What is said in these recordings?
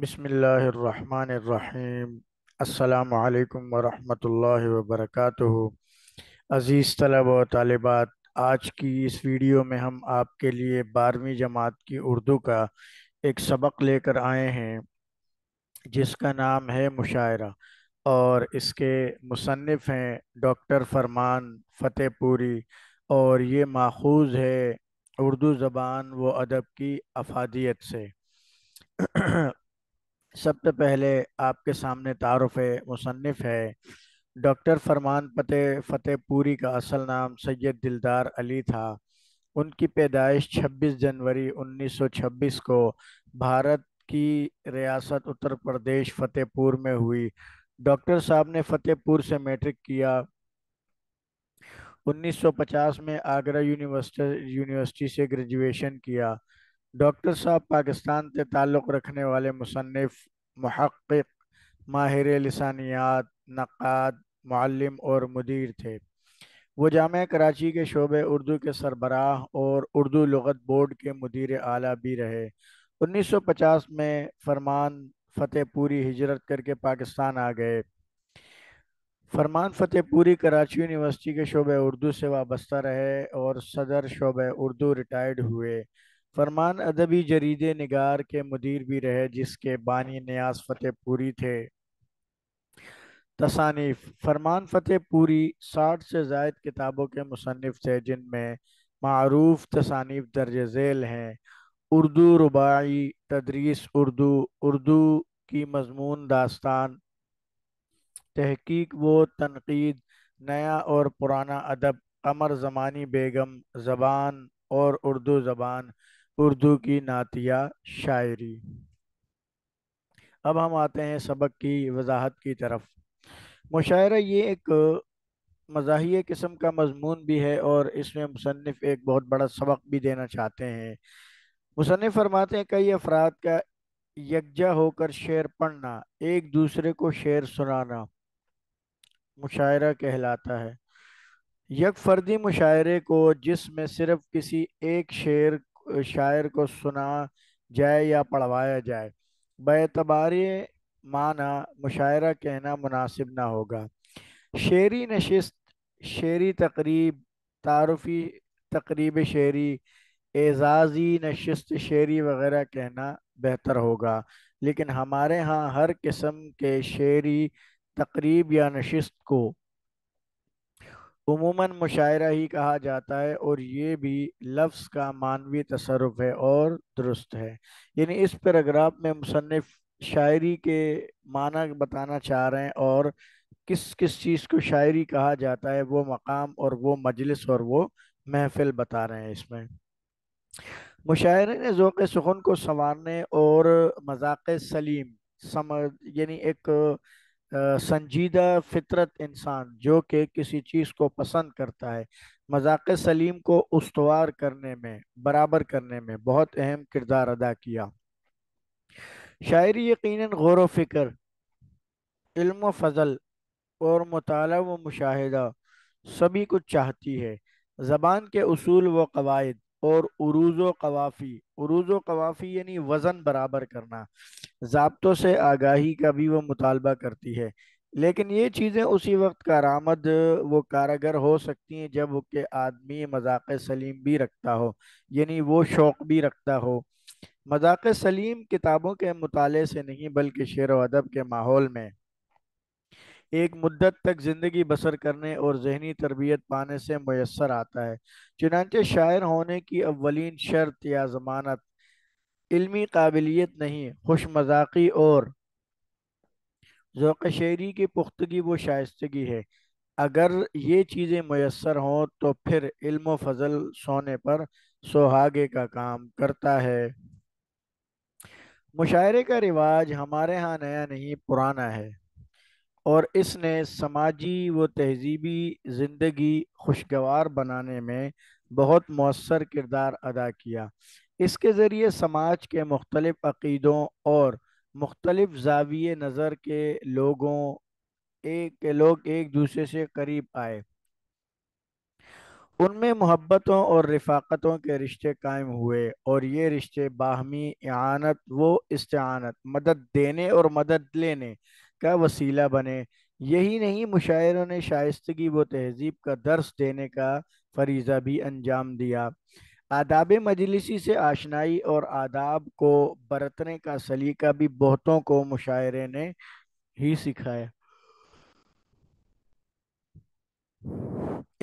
बसमीम् अल्लाम वरहमल वर्क अज़ीज़ तलब व तलबात आज की इस वीडियो में हम आपके लिए बारहवीं जमात की उर्दू का एक सबक लेकर आए हैं जिसका नाम है मुशायरा और इसके मुसनफ़ हैं डॉक्टर फरमान फ़तेहपुरी और ये माखूज है उर्दू ज़बान व अदब की अफादियत से सबसे पहले आपके सामने तारफ़ मुसनफ़ है डॉक्टर फरमान फतेह फतेहपुरी का असल नाम सैयद दिलदार अली था उनकी पैदाइश 26 जनवरी 1926 को भारत की रियासत उत्तर प्रदेश फतेहपुर में हुई डॉक्टर साहब ने फतेहपुर से मैट्रिक किया 1950 में आगरा यूनिवर्सिटी यूनिवर्सिटी से ग्रेजुएशन किया डॉक्टर साहब पाकिस्तान से ताल्लुक़ रखने वाले मुसनफ़ महक़ माहिर लसानियात नक़ाद मालम और मदिर थे वो जाम कराची के शोबे उर्दू के सरबराह और उर्दू लगत बोर्ड के मदिर आला भी रहे 1950 में फरमान फ़तेहपुरी हिजरत करके पाकिस्तान आ गए फरमान फ़तेहपुरी कराची यूनिवर्सिटी के शोबे उर्दू से वाबस्ता रहे और सदर शोबे उर्दू रिटायर्ड हुए फरमान अदबी जरीदे निगार के मुदीर भी रहे जिसके बानी न्याज पूरी थे तसानीफ फरमान फ़तेह पूरी साठ से जायद किताबों के मुसनफ़ थे जिनमें मरूफ तसानीफ दर्ज झेल हैं उर्दू रुबाई तदरीस उर्दू उर्दू की मजमून दास्तान तहकीक व तनकीद नया और पुराना अदब अमर ज़मानी बेगम ज़बान और उर्दू ज़बान उर्दू की नातिया शायरी अब हम आते हैं सबक की वजाहत की तरफ मुशायरा ये एक मजाही किस्म का मजमून भी है और इसमें मुसनफ़ एक बहुत बड़ा सबक भी देना चाहते हैं मुसनफ़ फरमाते हैं कई अफराद का यकजा होकर शेर पढ़ना एक दूसरे को शेर सुनाना मुशायरा कहलाता है यक फर्दी मुशायरे को जिसमें सिर्फ किसी एक शेर शायर को सुना जाए या पढ़वाया जाए बेतबार माना मुशायरा कहना मुनासिब ना होगा शेरी नशस्त शेरी तकरीब तारफ़ी तकरीब शेरी एजाजी नशस्त शेरी वगैरह कहना बेहतर होगा लेकिन हमारे यहाँ हर किस्म के शेरी तकरीब या नशस्त को उमूमन मुशायरा ही कहा जाता है और ये भी लफ्स का मानवी तसरफ है और दुरुस्त है यानी इस पैराग्राफ में मुसनफ़ शायरी के माना बताना चाह रहे हैं और किस किस चीज़ को शायरी कहा जाता है वो मकाम और वो मजलिस और वो महफिल बता रहे हैं इसमें मुशायरे ने ओक़ सुखन को संवारने और मजाक सलीम समझ यानी एक संजीदा फितरत इंसान जो कि किसी चीज़ को पसंद करता है मजाक सलीम को उसवार करने में बराबर करने में बहुत अहम किरदार अदा किया शायरी यकीन गौर वफ़िक्र इल्म फजल और मताल व मुशाह सभी कुछ चाहती है ज़बान के असूल व कवायद और उरूज कवाफ़ी उरूज कवाफ़ी यानी वज़न बराबर करना जबतों से आगाही का भी वो मुतालबा करती है लेकिन ये चीज़ें उसी वक्त कारामद वो कारगर हो सकती हैं जब के आदमी मजाक सलीम भी रखता हो यानी वो शौक़ भी रखता हो मजाक सलीम किताबों के मुताले से नहीं बल्कि शेर व अदब के माहौल में एक मुद्दत तक ज़िंदगी बसर करने और जहनी तरबियत पाने से मैसर आता है चुनानचे शायर होने की अवलिन शर्त या ज़मानत इलमी काबिलियत नहीं खुश मजाकी और शेरी की पुख्तगी वो शायस्तगी है अगर ये चीज़ें मैसर हों तो फिर इल्म फजल सोने पर सोहागे का काम करता है मुशायरे का रिवाज हमारे यहाँ नया नहीं पुराना है और इसने समाजी व तहजीबी ज़िंदगी खुशगवार बनाने में बहुत मौसर किरदार अदा किया इसके ज़रिए समाज के मुख्तलिफ़ अक़ीदों और मुख्तलिफ़ जाविय नज़र के लोगों एक के लोग एक दूसरे से करीब आए उनमें मोहब्बतों और रफाकतों के रिश्ते कायम हुए और ये रिश्ते बाहमी आनत व इस्तानत मदद देने और मदद लेने का वसीला बने यही नहीं मुशायरों ने शाइस्तगी व तहजीब का दर्स देने का फरीज़ा भी अंजाम दिया आदाब मजलिसी से आशनाई और आदाब को बरतने का सलीका भी बहुतों को मुशायरे ने ही सिखाया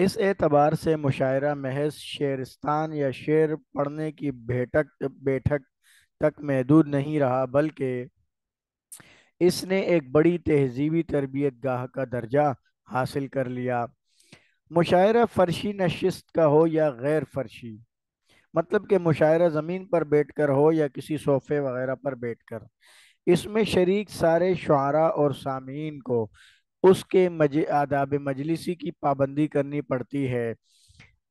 इस एतबार से मुशायरा महज शेरस्तान या शेर पढ़ने की बैठक बैठक तक महदूद नहीं रहा बल्कि इसने एक बड़ी तहजीबी तरबियत गाह का दर्जा हासिल कर लिया मुशायरा फर्शी नशस्त का हो या गैर फर्शी मतलब कि मुशायरा ज़मीन पर बैठ कर हो या किसी सोफ़े वगैरह पर बैठ कर इसमें शरीक सारे शुरा और सामीन को उसके मज आदाब मजलिसी की पाबंदी करनी पड़ती है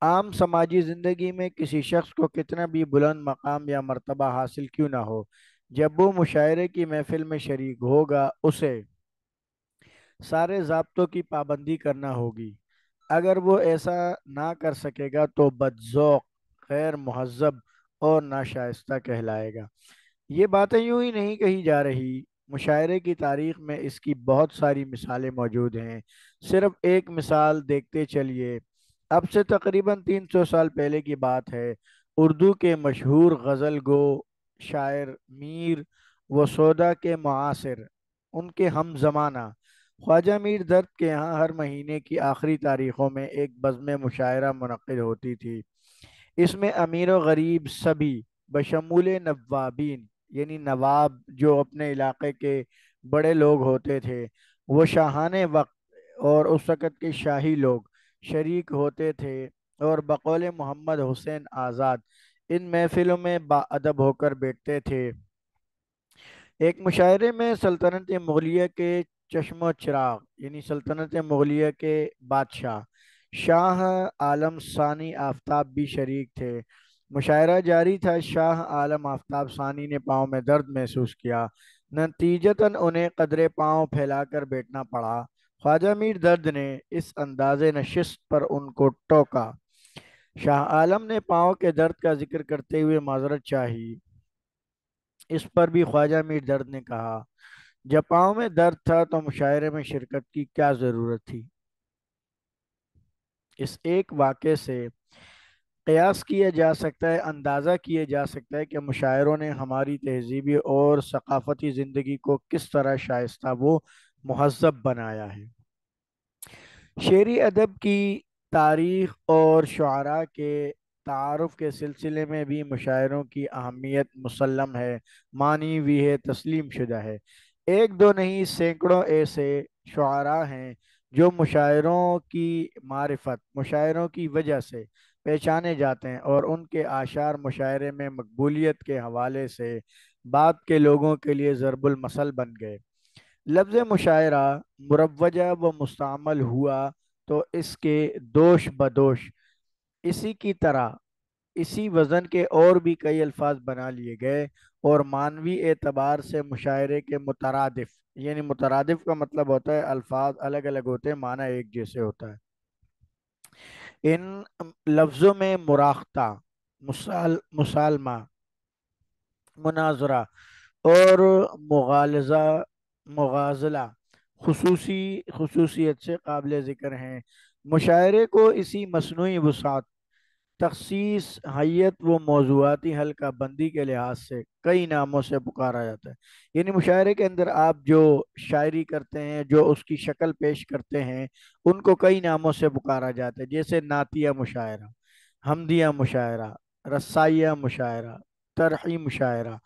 आम समाजी ज़िंदगी में किसी शख्स को कितना भी बुलंद मकाम या मरतबा हासिल क्यों ना हो जब वो मुशायरे की महफिल में शरीक होगा उसे सारे जबतों की पाबंदी करना होगी अगर वो ऐसा ना कर सकेगा तो बदजोक खैर महजब और नाशाइस्ता कहलाएगा ये बातें यूं ही नहीं कही जा रही मुशायरे की तारीख में इसकी बहुत सारी मिसालें मौजूद हैं सिर्फ एक मिसाल देखते चलिए अब से तकरीबन 300 साल पहले की बात है उर्दू के मशहूर गज़ल गो शायर मीर सौदा के मुआसर उनके हम ज़माना ख्वाजा मीर दर्द के यहाँ हर महीने की आखिरी तारीख़ों में एक बज़म मुशायरा मनद होती थी इसमें अमीर व गरीब सभी बशमूल नवाबीन यानी नवाब जो अपने इलाके के बड़े लोग होते थे वो शाहान वक्त और उस वक़्त के शाही लोग शरीक होते थे और बकौल मोहम्मद हुसैन आज़ाद इन महफिलों में बादब होकर बैठते थे एक मुशायरे में सल्तनत मुगलिया के चश्मो चिराग यानी सल्तनत मुगलिया के बादशाह शाह आलम सानी आफ्ताब भी शरीक थे मुशायरा जारी था शाह आलम आफ्ताब सानी ने पाँव में दर्द महसूस किया नतीजतन उन्हें कदरे पाँव फैलाकर बैठना पड़ा ख्वाजा मीर दर्द ने इस अंदाज नशस्त पर उनको टोका शाह आलम ने पाँव के दर्द का जिक्र करते हुए माजरत चाही इस पर भी ख्वाजा मीर दर्द ने कहा जब पाँव में दर्द था तो मुशायरे में शिरकत की क्या ज़रूरत थी इस एक वाक़े से कयास किया जा सकता है अंदाज़ा किया जा सकता है कि मुशायरों ने हमारी तहजीबी और सकाफती ज़िंदगी को किस तरह शायस्ता वो महजब बनाया है शेरी अदब की तारीख़ और शुरा के तारफ़ के सिलसिले में भी मुशायरों की अहमियत मुसलम है मानी भी है तस्लीम शुदा है एक दो नहीं सैकड़ों ऐसे शुरा हैं जो मुशायरों की मारफत मुशायरों की वजह से पहचाने जाते हैं और उनके आशार मुशायरे में मकबूलीत के हवाले से बाद के लोगों के लिए ज़रबुलमसल बन गए लफ्ज़ मुशायरा मुरवजा व मुस्तमल हुआ तो इसके दोष बदोश इसी की तरह इसी वज़न के और भी कई अल्फाज बना लिए गए और मानवी एतबार से मुशायरे के मुतरदफ यानी मुतरदफ का मतलब होता है अल्फाज अलग अलग होते हैं माना एक जैसे होता है इन लफ्ज़ों में मुराख्ता मुसाल मुसालमा मुनाजरा और मुगालजा मुगाजला खसूसी खसूसियत से काबिल ज़िक्र हैं मुशायरे को इसी मसनू वसात तखसीस हयत व मौजूदी हल्का बंदी के लिहाज से कई नामों से पुकारा जाता है यानी मुशायरे के अंदर आप जो शायरी करते हैं जो उसकी शक्ल पेश करते हैं उनको कई नामों से पुकारा जाता है जैसे नातिया मुशायरा हमदिया मुशायरा रसाइया मुशायरा तरही मुशायरा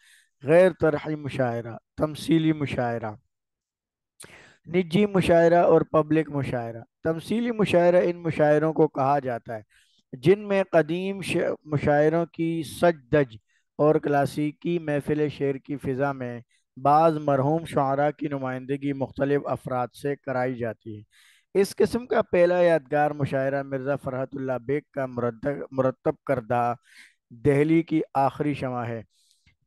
गैर तरही मुशायरा तमसीली मुशायरा निजी मुशायरा और पब्लिक मुशायरा तमसीली मुशायरा इन मुशायरों को कहा जाता है जिनमें कदीम मुशायरों की दज और क्लासिकी महफिल शेर की फ़िज़ा में बाज़ मरहूम शुरा की नुमाइंदगी मुख्तलिफ अफराद से कराई जाती है इस किस्म का पहला यादगार मुशायरा मिर्ज़ा फ़रहतुल्ला बेग का मुरतब करदा दहली की आखिरी शमा है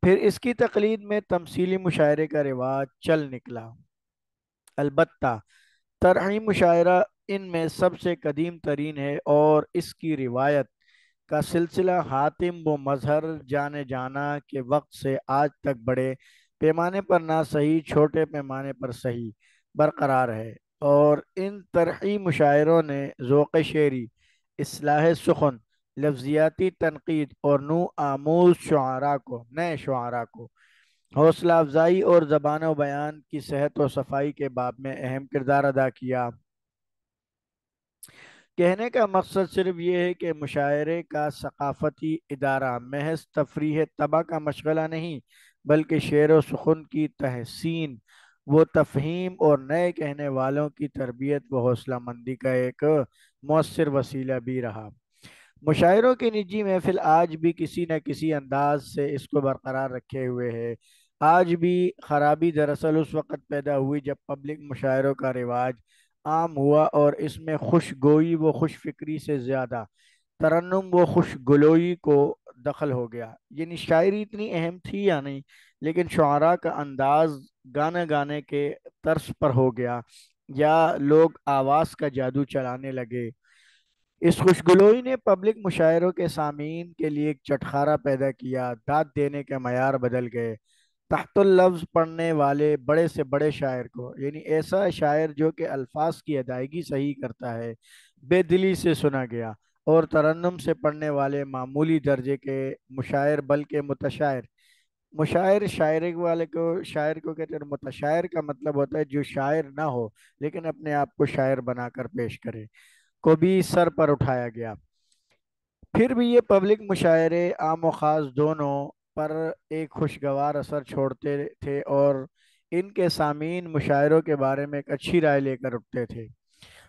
फिर इसकी तकलीद में तमसीली मुशायरे का रिवाज चल निकला अलबत् तरही मुशायरा इनमें सबसे कदीम तरीन है और इसकी रिवायत का सिलसिला हातिम व मजहर जाने जाना के वक्त से आज तक बड़े पैमाने पर ना सही छोटे पैमाने पर सही बरकरार है और इन तरही मुशायरों ने ओक़ शेरी असलाह सुखन लफ्जियाती तनकीद और नू आमोज शुरा को नए शुरा को हौसला अफजाई और ज़बान बयान की सेहत और सफाई के बाब में अहम किरदार अदा किया कहने का मकसद सिर्फ ये है कि मुशायरे का सकाफती इदारा महज तफरी तबा का मशगला नहीं बल्कि शेर व सुखन की तहसीन वो तफहीम और नए कहने वालों की तरबियत व हौसला मंदी का एक मौसर वसीला भी रहा मुशायरों की निजी महफिल आज भी किसी न किसी अंदाज से इसको बरकरार रखे हुए है आज भी खराबी दरअसल उस वक़्त पैदा हुई जब पब्लिक मुशायरों का रिवाज आम हुआ और इसमें खुश गोई व खुश फिक्री से ज़्यादा तरन्नम व खुश गलोई को दखल हो गया यानी शायरी इतनी अहम थी या नहीं लेकिन शुरा का अंदाज गाना गाने के तर्स पर हो गया या लोग आवाज़ का जादू चलाने लगे इस खुशगलोई ने पब्लिक मुशायरों के सामीन के लिए एक चटखारा पैदा किया दाद देने के मैार बदल गए तहतुल्लफ्ज पढ़ने वाले बड़े से बड़े शायर को यानी ऐसा शायर जो कि अल्फाज की अदायगी सही करता है बेदिली से सुना गया और तरन्नम से पढ़ने वाले मामूली दर्जे के मुशायर बल्कि मुतशायर मुशायर शायर वाले को शायर को कहते हैं मुतशायर का मतलब होता है जो शायर ना हो लेकिन अपने आप को शायर बनाकर पेश करे को भी सर पर उठाया गया फिर भी ये पब्लिक मुशायरे आम व ख़ास दोनों पर एक खुशगवार असर छोड़ते थे और इनके सामीन मुशायरों के बारे में एक अच्छी राय लेकर उठते थे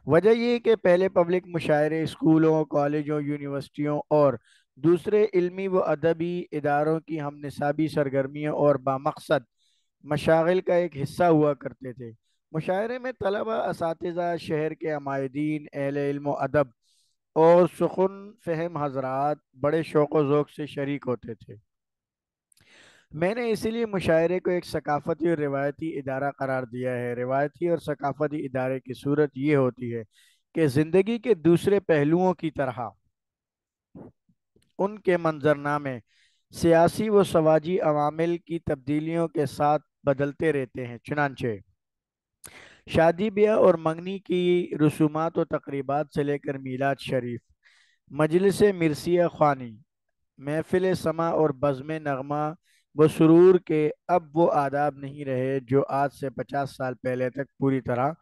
वजह यह कि पहले पब्लिक मुशायरे स्कूलों कॉलेजों यूनिवर्सिटियों और दूसरे इलमी व अदबी इदारों की हम नसाबी सरगर्मियों और बामकसद मशागिल का एक हिस्सा हुआ करते थे मुशायरे में तलबा इस शहर के आमायदीन अहल इल्म अदब और सुखन फहम हजरात बड़े शौक व ओक़ से शरीक होते थे मैंने इसीलिए मुशायरे को एक सकाफती और रिवायती इदारा करार दिया है रिवायती और सकाफती इदारे की सूरत ये होती है कि ज़िंदगी के दूसरे पहलुओं की तरह उनके मंजरनामे सियासी व समाजी अवामिल की तब्दीलियों के साथ बदलते रहते हैं चुनानचे शादी ब्याह और मंगनी की रसूमात और तकरीबा से लेकर मीलाद शरीफ मजलिस मिर्सिया ख़ानी महफिल समा और बज़म नगमा वो सुरूर के अब वो आदाब नहीं रहे जो आज से पचास साल पहले तक पूरी तरह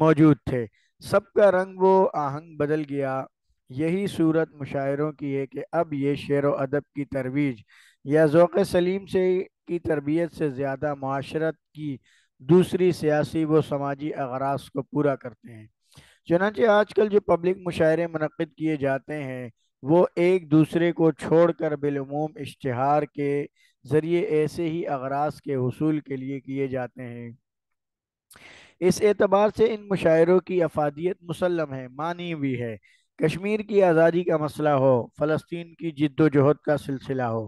मौजूद थे सबका रंग वो आहंग बदल गया यही सूरत मुशायरों की है कि अब ये शेर व अदब की तरवीज या ओक़ सलीम से की तरबियत से ज़्यादा माशरत की दूसरी सियासी व समाजी अगराज को पूरा करते हैं चनाचे आजकल जो पब्लिक मुशायरे मनद किए जाते हैं वो एक दूसरे को छोड़ कर बिलूम इश्तहार के ज़रिए ऐसे ही अगराज के हसूल के लिए किए जाते हैं इस एतबार से इन मुशायरों की अफादियत मुसलम है मानी हुई है कश्मीर की आज़ादी का मसला हो फ़लस्तीन की जद्दोजहद का सिलसिला हो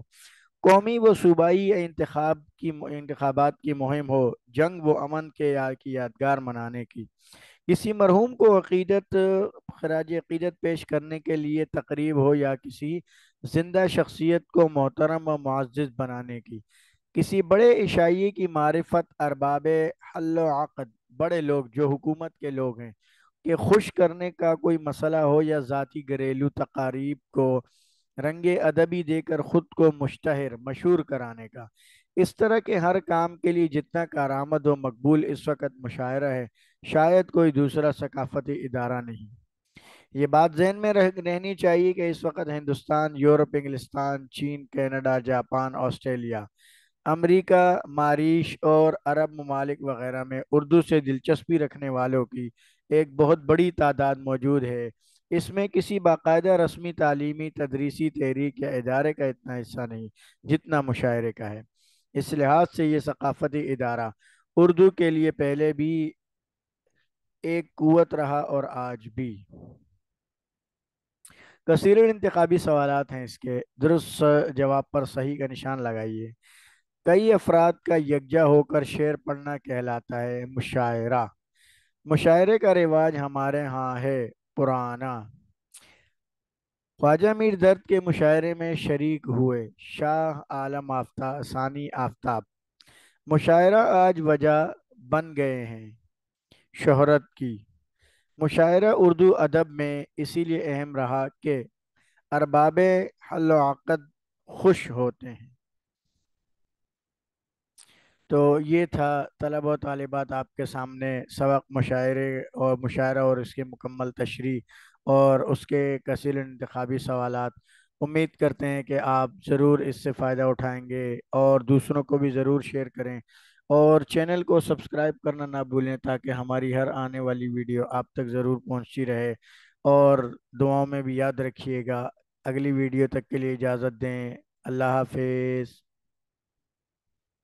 कौमी व सूबाई इंतखब की इंतबात की मुहिम हो जंग व अमन के यार की यादगार मनाने की किसी मरहूम को अकीदत खराज अकीदत पेश करने के लिए तकरीब हो या किसी जिंदा शख्सियत को मोहतरम व मुआज़ बनाने की किसी बड़े इशाइये की मारफत अरबाब हल्लक़द बड़े लोग जो हुकूमत के लोग हैं कि खुश करने का कोई मसला हो या ज़ाती घरेलू तकारीब को रंग अदबी देकर ख़ुद को मुश्तहर मशहूर कराने का इस तरह के हर काम के लिए जितना कारामद व मकबूल इस वक्त मुशायरा है शायद कोई दूसरा सकाफती इदारा नहीं ये बात जहन में रह, रहनी चाहिए कि इस वक्त हिंदुस्तान यूरोप इंग्लिस्तान चीन कनाडा जापान ऑस्ट्रेलिया अमेरिका मारीश और अरब ममालिक वगैरह में उर्दू से दिलचस्पी रखने वालों की एक बहुत बड़ी तादाद मौजूद है इसमें किसी बाकायदा रस्मी तलीमी तदरीसी तहरीक या इदारे का इतना हिस्सा नहीं जितना मुशायरे का है इस लिहाज से ये सकाफती इदारा उर्दू के लिए पहले भी एक कुत रहा और आज भी कसर इंतबी सवाल हैं इसके दुरुस्त जवाब पर सही का निशान लगाइए कई अफराद का यकजा होकर शेर पढ़ना कहलाता है मुशायरा मुशायरे का रिवाज हमारे यहाँ है पुराना ख्वाजा मीर दर्द के मुशायरे में शरीक हुए शाह आलम आफ्ता सानी आफ्ताब मुशायरा आज वजह बन गए हैं शहरत की मुशायरा उर्दू अदब में इसीलिए अहम रहा कि अरबाब हल्लक़द खुश होते हैं तो ये था तलब व आपके सामने सबक मुशायरे और मुशायरा और इसकी मुकम्मल तशरी और उसके कसील इंतबी सवाल उम्मीद करते हैं कि आप ज़रूर इससे फ़ायदा उठाएंगे और दूसरों को भी ज़रूर शेयर करें और चैनल को सब्सक्राइब करना ना भूलें ताकि हमारी हर आने वाली वीडियो आप तक ज़रूर पहुंचती रहे और दुआओं में भी याद रखिएगा अगली वीडियो तक के लिए इजाज़त दें अल्लाह हाफिज़